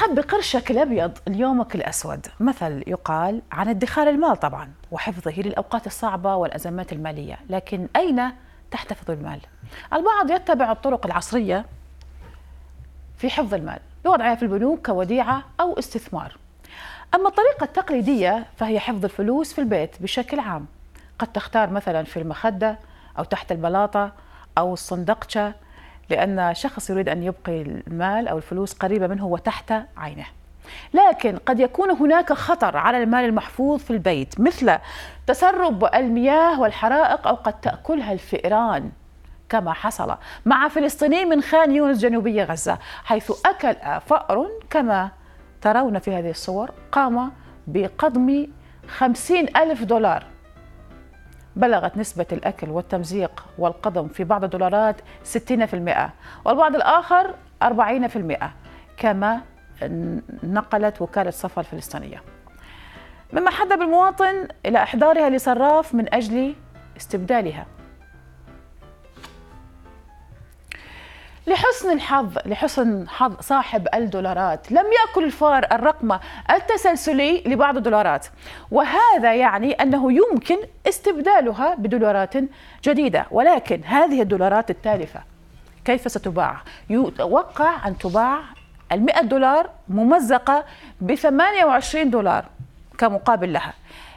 خب قرشك الابيض ليومك الاسود مثل يقال عن ادخار المال طبعا وحفظه للاوقات الصعبه والازمات الماليه لكن اين تحتفظ المال البعض يتبع الطرق العصريه في حفظ المال بوضعها في البنوك كوديعه او استثمار اما الطريقه التقليديه فهي حفظ الفلوس في البيت بشكل عام قد تختار مثلا في المخده او تحت البلاطه او الصندقشه لأن شخص يريد أن يبقي المال أو الفلوس قريبة منه وتحت عينه لكن قد يكون هناك خطر على المال المحفوظ في البيت مثل تسرب المياه والحرائق أو قد تأكلها الفئران كما حصل مع فلسطيني من خان يونس جنوبية غزة حيث أكل فأر كما ترون في هذه الصور قام بقضم خمسين ألف دولار بلغت نسبة الأكل والتمزيق والقضم في بعض الدولارات 60% والبعض الآخر 40% كما نقلت وكالة صفا الفلسطينية مما حدب المواطن إلى إحضارها لصراف من أجل استبدالها لحسن الحظ لحسن حظ صاحب الدولارات لم يأكل الفار الرقم التسلسلي لبعض الدولارات وهذا يعني أنه يمكن استبدالها بدولارات جديدة ولكن هذه الدولارات التالفة كيف ستباع؟ يتوقع أن تباع 100 دولار ممزقة ب 28 دولار كمقابل لها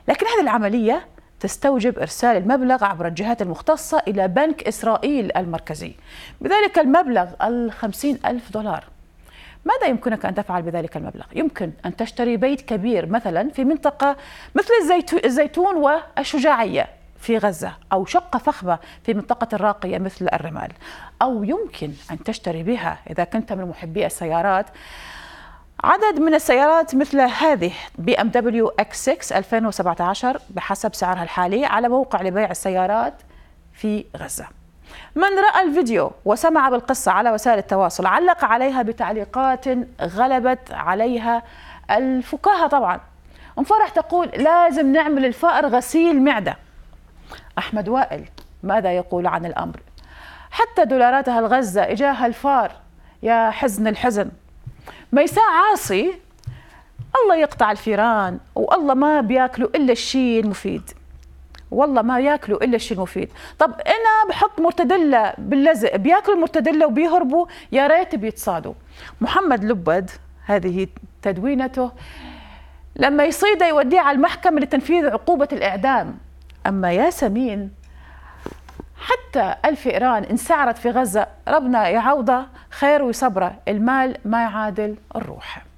لكن هذه العملية تستوجب إرسال المبلغ عبر الجهات المختصة إلى بنك إسرائيل المركزي بذلك المبلغ الخمسين ألف دولار ماذا يمكنك أن تفعل بذلك المبلغ؟ يمكن أن تشتري بيت كبير مثلا في منطقة مثل الزيتون والشجاعية في غزة أو شقة فخمة في منطقة الراقية مثل الرمال أو يمكن أن تشتري بها إذا كنت من محبي السيارات عدد من السيارات مثل هذه بي ام دبليو اكس 6 2017 بحسب سعرها الحالي على موقع لبيع السيارات في غزه. من راى الفيديو وسمع بالقصه على وسائل التواصل علق عليها بتعليقات غلبت عليها الفكاهه طبعا. ام فرح تقول لازم نعمل الفأر غسيل معده. احمد وائل ماذا يقول عن الامر؟ حتى دولاراتها الغزه اجاها الفار يا حزن الحزن ميساء عاصي الله يقطع الفيران والله ما بياكلوا الا الشيء المفيد والله ما ياكلوا الا الشيء المفيد طب انا بحط مرتدله باللزق بياكلوا المرتدله وبيهربوا يا ريت بيتصادوا محمد لبد هذه تدوينته لما يصيده يوديه على المحكمه لتنفيذ عقوبه الاعدام اما ياسمين حتى ألف إيران انسعرت في غزة ربنا يعوضها خير ويصبرها المال ما يعادل الروح